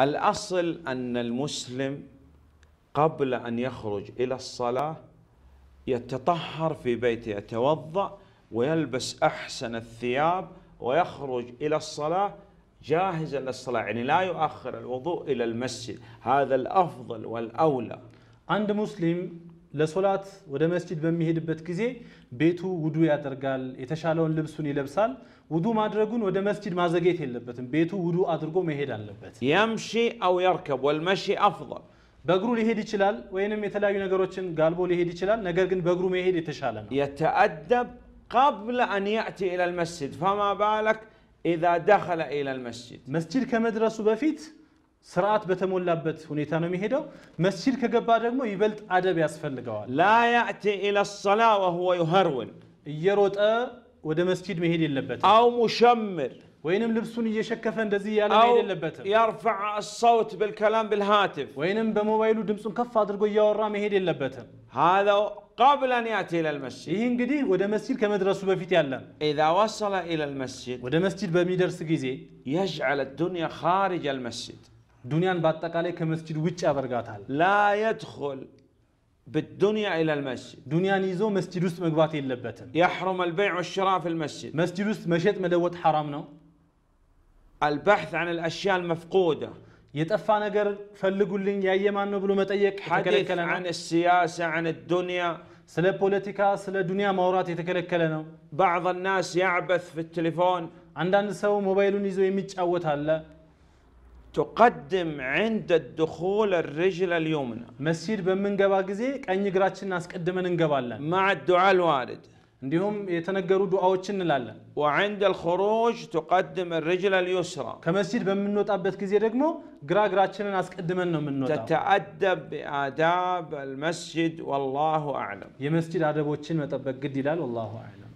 الأصل أن المسلم قبل أن يخرج إلى الصلاة يتطهر في بيته يتوضأ ويلبس أحسن الثياب ويخرج إلى الصلاة جاهزا للصلاة يعني لا يؤخر الوضوء إلى المسجد هذا الأفضل والأولى عند مسلم ለሶላት ወደ መስጂድ በሚሄድበት ጊዜ ቤቱ ውዱ ያደርጋል፣ የተሻለውን ልብሱን ይለብሳል። ውዱ ማድረጉን ወደ መስጂድ ማዘግየት የለበትም። ቤቱ ውዱ አድርጎ መሄድ አለበት። የምሺ አው የርከብ ወልመሺ አፍል በእግሩ ሊሄድ ይችላል፣ ወይንም የተለያዩ ነገሮችን ጋልቦ ሊሄድ ይችላል። ነገር ግን በእግሩ መሄድ የተሻለ ነው። የተአደብ قبل አን ያእቲ إلى المسجد ፈማ ባለክ ኢዛ ደኸለ إلى المسجد مسجد ከመድረሱ በፊት سرعت بتمولبت ونيتانو مهدو مسجد كجبار دمو يبلت عدب يسفل لجوا لا يأتي إلى الصلاة وهو يهرون يروت أ وده مسجد مهدي اللبته أو مشمر وينم لبسون يشكف عند زي على مهدي اللبته يرفع الصوت بالكلام بالهاتف وينم بموبايله دمسون كف فاضر يورا مهدي اللبته هذا قبل أن يأتي إلى المسجد إيه قدي وده مسجد كما درسوا بفتي علم إذا وصل إلى المسجد وده مسجد بمدرس جيزي يجعل الدنيا خارج المسجد ዱንያን በአጠቃላይ كمسجد ويتش ያደርጋታል لا يدخل بالدنيا إلى المسجد دنيا نيزو مسجد وست مقباتي اللبتن يحرم البيع والشراء في المسجد مسجد وست مشيت مدوت حرامنا البحث عن الأشياء المفقودة يتفى نقر فلقوا لي يا يمان نبلو متأيك حديث عن السياسة عن الدنيا سلا بوليتيكا سلا دنيا مورات يتكلكلنا بعض الناس يعبث في التليفون عندنا سو موبايلون يزو يمتش أوت هلا تقدم عند الدخول الرجل اليمنى مسير بمن جبا جزي كأني جراتش الناس قدم من جبا مع الدعاء الوارد عندهم يتنجروا دعاء وشن وعند الخروج تقدم الرجل اليسرى كمسير بمن نوت أبد كزي رجمو جرا جراتش الناس من نوت تتأدب بآداب المسجد والله أعلم يمسجد عربو وشن ما والله أعلم